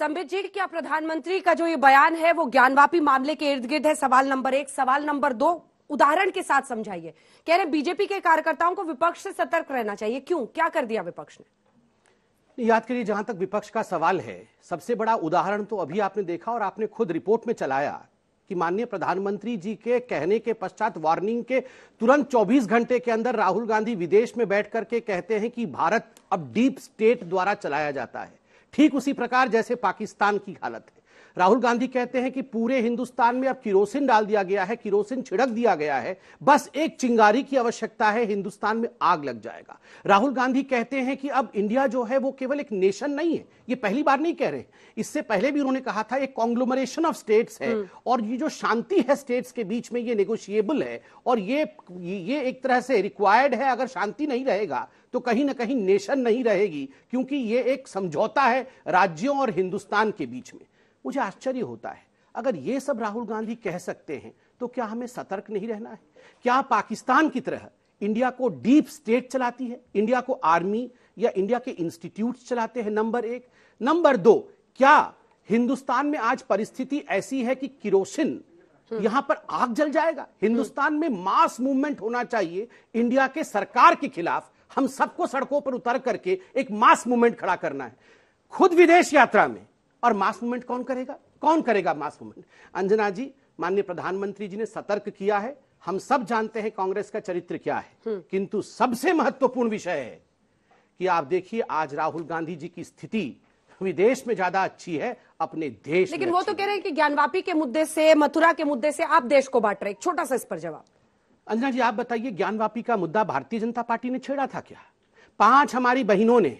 संबित जी क्या प्रधानमंत्री का जो ये बयान है वो ज्ञानवापी मामले के इर्द गिर्द है सवाल नंबर एक सवाल नंबर दो उदाहरण के साथ समझाइए कह रहे बीजेपी के कार्यकर्ताओं को विपक्ष से सतर्क रहना चाहिए क्यों क्या कर दिया विपक्ष ने याद करिए जहां तक विपक्ष का सवाल है सबसे बड़ा उदाहरण तो अभी आपने देखा और आपने खुद रिपोर्ट में चलाया कि माननीय प्रधानमंत्री जी के कहने के पश्चात वार्निंग के तुरंत 24 घंटे के अंदर राहुल गांधी विदेश में बैठ करके कहते हैं कि भारत अब डीप स्टेट द्वारा चलाया जाता है ठीक उसी प्रकार जैसे पाकिस्तान की हालत है राहुल गांधी कहते हैं कि पूरे हिंदुस्तान में अब किरोसिन डाल दिया गया है किरोसिन छिड़क दिया गया है बस एक चिंगारी की आवश्यकता है हिंदुस्तान में आग लग जाएगा राहुल गांधी कहते हैं कि अब इंडिया जो है वो केवल एक नेशन नहीं है ये पहली बार नहीं कह रहे इससे पहले भी उन्होंने कहा था एक कॉन्ग्लोमरेशन ऑफ स्टेट्स है हम्म। और ये जो शांति है स्टेट्स के बीच में ये नेगोशिएबल है और ये ये एक तरह से रिक्वायर्ड है अगर शांति नहीं रहेगा तो कहीं ना कहीं नेशन नहीं रहेगी क्योंकि ये एक समझौता है राज्यों और हिंदुस्तान के बीच में मुझे आश्चर्य होता है अगर ये सब राहुल गांधी कह सकते हैं तो क्या हमें सतर्क नहीं रहना है क्या पाकिस्तान की तरह इंडिया को डीप स्टेट चलाती है इंडिया को आर्मी या इंडिया के इंस्टीट्यूट चलाते हैं नंबर एक नंबर दो क्या हिंदुस्तान में आज परिस्थिति ऐसी है कि किरोसिन हम्म। यहां पर आग जल जाएगा हिंदुस्तान में मास मूवमेंट होना चाहिए इंडिया के सरकार के खिलाफ हम सबको सड़कों पर उतर करके एक मास मूवमेंट खड़ा करना है खुद विदेश यात्रा में और मास मूवमेंट कौन करेगा कौन करेगा मास मूवमेंट अंजना जी माननीय प्रधानमंत्री जी ने सतर्क किया है हम सब जानते हैं कांग्रेस का चरित्र क्या है हम्म। किंतु सबसे महत्वपूर्ण विषय है कि आप देखिए आज राहुल गांधी जी की स्थिति विदेश में ज्यादा अच्छी है अपने देश लेकिन वो तो कह रहे हैं कि ज्ञानवापी के मुद्दे से मथुरा के मुद्दे से आप देश को बांट रहे छोटा सा इस पर जवाब अंजना जी आप बताइए ज्ञानवापी का मुद्दा भारतीय जनता पार्टी ने छेड़ा था क्या पांच हमारी बहनों ने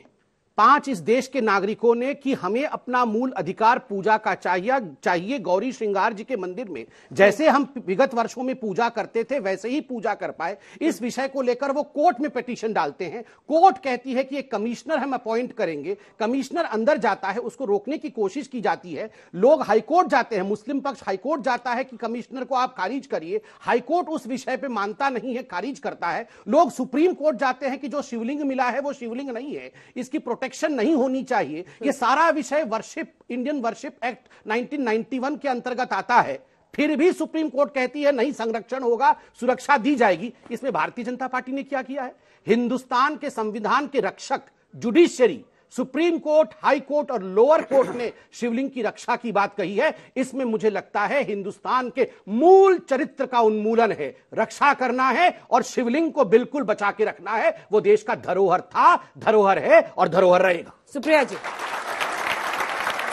पांच इस देश के नागरिकों ने कि हमें अपना मूल अधिकार पूजा का चाहिए चाहिए गौरी श्रृंगार जी के मंदिर में जैसे हम विगत वर्षों में पूजा करते थे वैसे ही पूजा कर पाए इस विषय को लेकर वो कोर्ट में पिटीशन डालते हैं कोर्ट कहती है कि एक कमिश्नर हम अपॉइंट करेंगे कमिश्नर अंदर जाता है उसको रोकने की कोशिश की जाती है लोग हाईकोर्ट जाते हैं मुस्लिम पक्ष हाईकोर्ट जाता है कि कमिश्नर को आप खारिज करिए हाईकोर्ट उस विषय पर मानता नहीं है खारिज करता है लोग सुप्रीम कोर्ट जाते हैं कि जो शिवलिंग मिला है वो शिवलिंग नहीं है इसकी प्रोटेक्ट प्रोटेक्शन नहीं होनी चाहिए ये हम्म। सारा विषय वर्शिप इंडियन वर्शिप एक्ट 1991 के अंतर्गत आता है फिर भी सुप्रीम कोर्ट कहती है नहीं संरक्षण होगा सुरक्षा दी जाएगी इसमें भारतीय जनता पार्टी ने क्या किया है हिंदुस्तान के संविधान के रक्षक judiciary supreme court high court और लोअर कोर्ट ने शिवलिंग की रक्षा की बात कही है इसमें मुझे लगता है हिंदुस्तान के मूल चरित्र का उन्मूलन है रक्षा करना है और शिवलिंग को बिल्कुल बचा के रखना है वो देश का धरोहर था धरोहर है और धरोहर रहेगा सुप्रिया जी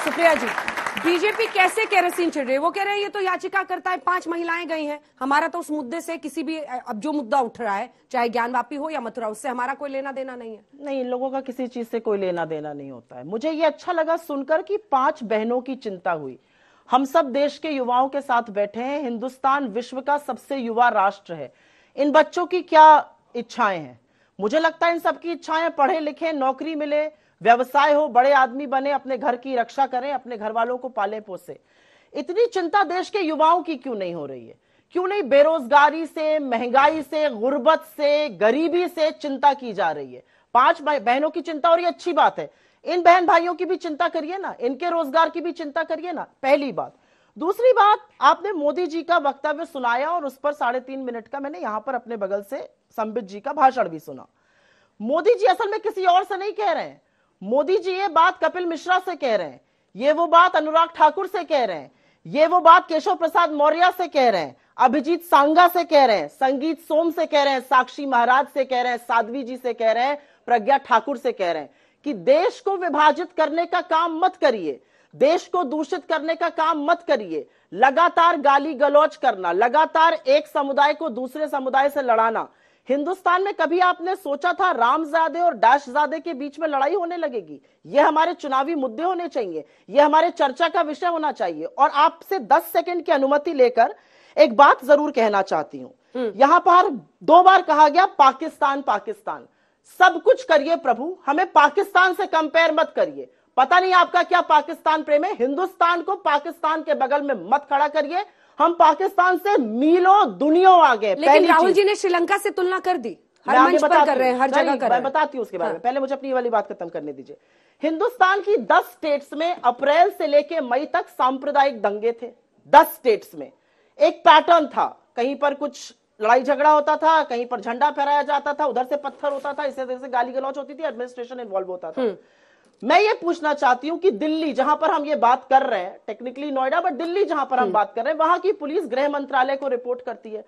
सुप्रिया जी बीजेपी कैसे कैरोसिन छिड़ रही है वो कह रहे हैं ये तो याचिका करता है पांच महिलाएं गई हैं हमारा तो उस मुद्दे से किसी भी अब जो मुद्दा उठ रहा है चाहे ज्ञानवापी हो या मथुरा उससे हमारा कोई लेना देना नहीं है नहीं इन लोगों का किसी चीज से कोई लेना देना नहीं होता है मुझे ये अच्छा लगा सुनकर की पांच बहनों की चिंता हुई हम सब देश के युवाओं के साथ बैठे हैं हिंदुस्तान विश्व का सबसे युवा राष्ट्र है इन बच्चों की क्या इच्छाएं हैं मुझे लगता है इन सबकी इच्छाएं पढ़े लिखे नौकरी मिले व्यवसाय हो बड़े आदमी बने अपने घर की रक्षा करें अपने घर वालों को पाले पोसे इतनी चिंता देश के युवाओं की क्यों नहीं हो रही है क्यों नहीं बेरोजगारी से महंगाई से गुर्बत से गरीबी से चिंता की जा रही है पांच बहनों की चिंता और ये अच्छी बात है इन बहन भाइयों की भी चिंता करिए ना इनके रोजगार की भी चिंता करिए ना पहली बात दूसरी बात आपने मोदी जी का वक्तव्य सुनाया और उस पर साढ़े तीन मिनट का मैंने यहां पर अपने बगल से संबित जी का भाषण भी सुना मोदी जी असल में किसी और से नहीं कह रहे हैं मोदी जी ये बात कपिल मिश्रा से कह रहे हैं ये वो बात अनुराग ठाकुर से कह रहे हैं ये वो बात केशव प्रसाद मौर्य से कह रहे हैं अभिजीत सांगा से कह रहे हैं संगीत सोम से कह रहे हैं साक्षी महाराज से कह रहे हैं साध्वी जी से कह रहे हैं प्रज्ञा ठाकुर से कह रहे हैं कि देश को विभाजित करने का काम मत करिए देश को दूषित करने का काम मत करिए लगातार गाली गलौज करना लगातार एक समुदाय को दूसरे समुदाय से लड़ाना हिंदुस्तान में कभी आपने सोचा था रामजादे और डैशजादे के बीच में लड़ाई होने लगेगी ये हमारे चुनावी मुद्दे होने चाहिए ये हमारे चर्चा का विषय होना चाहिए और आपसे दस सेकेंड की अनुमति लेकर एक बात जरूर कहना चाहती हूं हम्म। यहां पर दो बार कहा गया पाकिस्तान पाकिस्तान सब कुछ करिए प्रभु हमें पाकिस्तान से कंपेयर मत करिए पता नहीं आपका क्या पाकिस्तान प्रेम है हिंदुस्तान को पाकिस्तान के बगल में मत खड़ा करिए हम पाकिस्तान से मीलों दुनिया आगे लेकिन राहुल जी ने श्रीलंका से तुलना कर दी हर मंच पर कर रहे हैं हर जगह कर रहे हैं बताती हूँ उसके बारे में हाँ। पहले मुझे अपनी वाली बात खत्म करने दीजिए हिंदुस्तान की दस स्टेट्स में अप्रैल से लेके मई तक सांप्रदायिक दंगे थे दस स्टेट्स में एक पैटर्न था कहीं पर कुछ लड़ाई झगड़ा होता था कहीं पर झंडा फहराया जाता था उधर से पत्थर होता था इस से गाली गलौच होती थी एडमिनिस्ट्रेशन इन्वॉल्व होता था हम्म। मैं ये पूछना चाहती हूं कि दिल्ली जहां पर हम ये बात कर रहे हैं टेक्निकली नोएडा बट दिल्ली जहां पर हम हम्म। बात कर रहे हैं वहां की पुलिस गृह मंत्रालय को रिपोर्ट करती है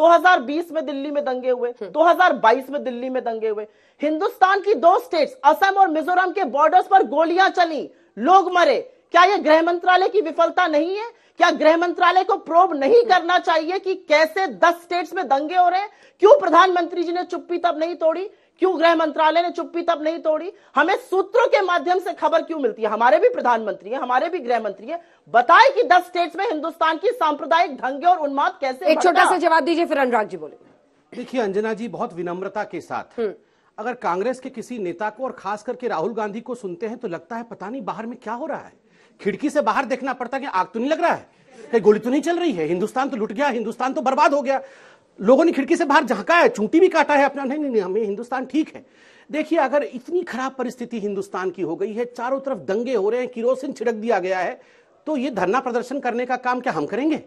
2020 हम्म। में दिल्ली में दंगे हुए 2022 हम्म। में दिल्ली में दंगे हुए हिंदुस्तान की दो स्टेट्स असम और मिजोरम के बॉर्डर्स पर गोलियां चली लोग मरे क्या यह गृह मंत्रालय की विफलता नहीं है क्या गृह मंत्रालय को प्रोब नहीं करना चाहिए कि कैसे दस स्टेट्स में दंगे हो रहे हैं क्यों प्रधानमंत्री जी ने चुप्पी तब नहीं तोड़ी क्यों गृह मंत्रालय ने चुप्पी तब नहीं तोड़ी हमें सूत्रों के माध्यम से खबर क्यों मिलती है हमारे भी प्रधानमंत्री है हमारे भी गृह मंत्री है बताए कि दस स्टेट्स में हिंदुस्तान की सांप्रदायिक ढंगे और उन्माद कैसे एक छोटा सा जवाब दीजिए फिर अनुराग जी बोले देखिए अंजना जी बहुत विनम्रता के साथ हम्म। अगर कांग्रेस के किसी नेता को और खास करके राहुल गांधी को सुनते हैं तो लगता है पता नहीं बाहर में क्या हो रहा है खिड़की से बाहर देखना पड़ता है कि आग तो नहीं लग रहा है कहीं गोली तो नहीं चल रही है हिंदुस्तान तो लुट गया हिंदुस्तान तो बर्बाद हो गया लोगों ने खिड़की से बाहर झांका है चूंटी भी काटा है अपना नहीं नहीं, हमें हिंदुस्तान ठीक है देखिए अगर इतनी खराब परिस्थिति हिंदुस्तान की हो गई है चारों तरफ दंगे हो रहे हैं किरोसिन छिड़क दिया गया है तो ये धरना प्रदर्शन करने का काम क्या हम करेंगे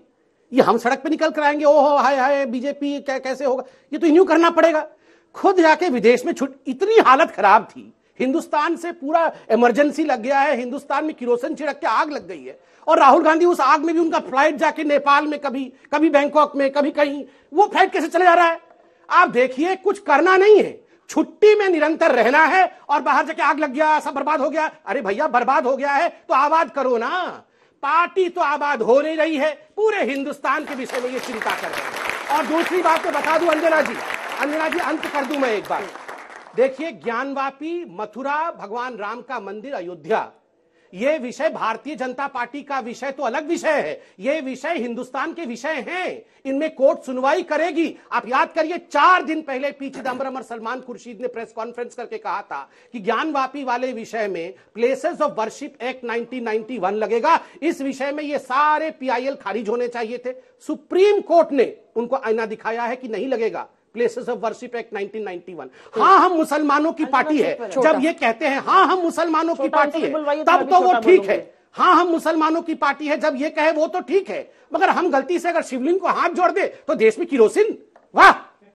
ये हम सड़क पे निकल कर आएंगे ओहो हाय हाय बीजेपी क्या कैसे होगा ये तो इन्हीं करना पड़ेगा खुद जाके विदेश में छुट इतनी हालत खराब थी हिंदुस्तान से पूरा इमरजेंसी लग गया है हिंदुस्तान में किरोसन छिड़क के आग लग गई है और राहुल गांधी उस आग में भी उनका फ्लाइट जाके नेपाल में कभी कभी बैंकॉक में कभी कहीं वो फ्लाइट कैसे चले जा रहा है आप देखिए कुछ करना नहीं है छुट्टी में निरंतर रहना है और बाहर जाके आग लग गया सब बर्बाद हो गया अरे भैया बर्बाद हो गया है तो आबाद करो ना पार्टी तो आबाद हो नहीं रही है पूरे हिंदुस्तान के विषय में ये चिंता कर रहे हैं और दूसरी बात तो बता दू अंजना जी अंजना जी अंत कर दू मैं एक बार देखिए ज्ञानवापी मथुरा भगवान राम का मंदिर अयोध्या ये विषय भारतीय जनता पार्टी का विषय तो अलग विषय है ये विषय हिंदुस्तान के विषय हैं इनमें कोर्ट सुनवाई करेगी आप याद करिए चार दिन पहले पी चिदम्बरम और सलमान खुर्शीद ने प्रेस कॉन्फ्रेंस करके कहा था कि ज्ञानवापी वाले विषय में प्लेसेस ऑफ वर्शिप एक्ट 1991 लगेगा इस विषय में ये सारे पीआईएल खारिज होने चाहिए थे सुप्रीम कोर्ट ने उनको आईना दिखाया है कि नहीं लगेगा प्लेसेस ऑफ वर्शिप एक्ट 1991 हाँ हम मुसलमानों की हाँ, पार्टी है जब ये कहते हैं हाँ हम मुसलमानों की पार्टी है तब तो वो ठीक है हाँ हम मुसलमानों की पार्टी है जब ये कहे वो तो ठीक है मगर हम गलती से अगर शिवलिंग को हाथ जोड़ दे तो देश में किरोसिन वाह